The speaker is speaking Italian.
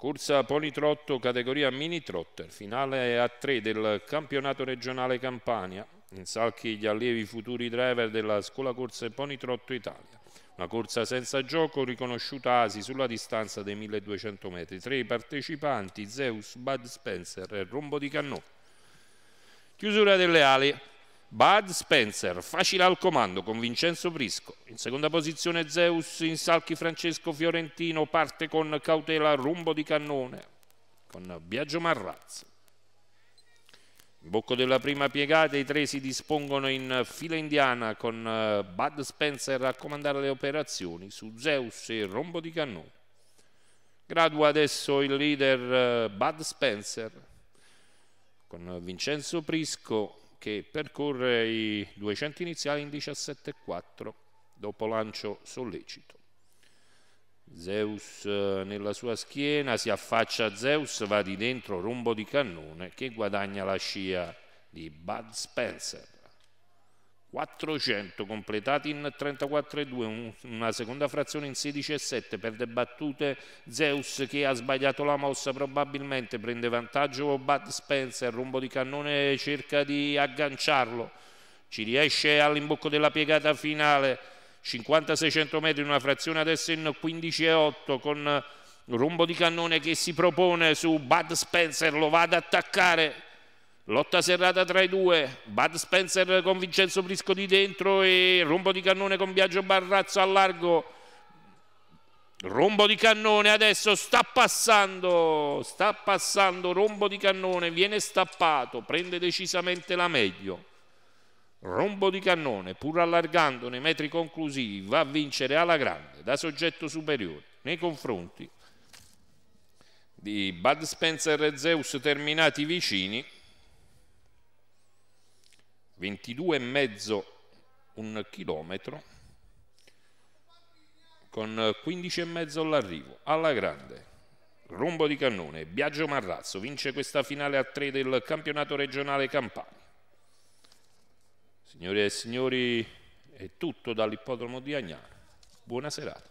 Corsa Politrotto categoria Mini Trotter, finale a 3 del campionato regionale Campania, in salchi gli allievi futuri driver della scuola corse Politrotto Italia. Una corsa senza gioco riconosciuta ASI sulla distanza dei 1200 metri. Tre partecipanti, Zeus, Bud Spencer e Rombo di Cannò. Chiusura delle ali. Bud Spencer, facile al comando con Vincenzo Prisco. In seconda posizione Zeus, in salchi Francesco Fiorentino, parte con cautela rumbo di cannone con Biagio Marrazzo. In bocco della prima piegata i tre si dispongono in fila indiana con eh, Bud Spencer a comandare le operazioni su Zeus e rombo di cannone. Gradua adesso il leader eh, Bud Spencer con Vincenzo Prisco che percorre i 200 iniziali in 17,4 dopo lancio sollecito. Zeus eh, nella sua schiena si affaccia a Zeus, va di dentro rombo di cannone che guadagna la scia di Bud Spencer. 400 completati in 34,2, una seconda frazione in 16,7 perde battute Zeus che ha sbagliato la mossa probabilmente, prende vantaggio Bud Spencer, rombo di cannone cerca di agganciarlo, ci riesce all'imbocco della piegata finale, 50-600 metri, una frazione adesso in 15,8 con rombo di cannone che si propone su Bud Spencer, lo va ad attaccare Lotta serrata tra i due, Bud Spencer con Vincenzo Brisco di dentro e rombo di cannone con Biagio Barrazzo a largo. Rombo di cannone adesso sta passando, sta passando, rombo di cannone, viene stappato, prende decisamente la meglio. Rombo di cannone, pur allargando nei metri conclusivi, va a vincere alla grande, da soggetto superiore, nei confronti di Bud Spencer e Zeus terminati vicini 22,5 un chilometro con 15,5 all'arrivo, alla grande. Rombo di cannone, Biagio Marrazzo vince questa finale a 3 del campionato regionale Campania. Signore e signori, è tutto dall'ippodromo di Agnano. Buona serata.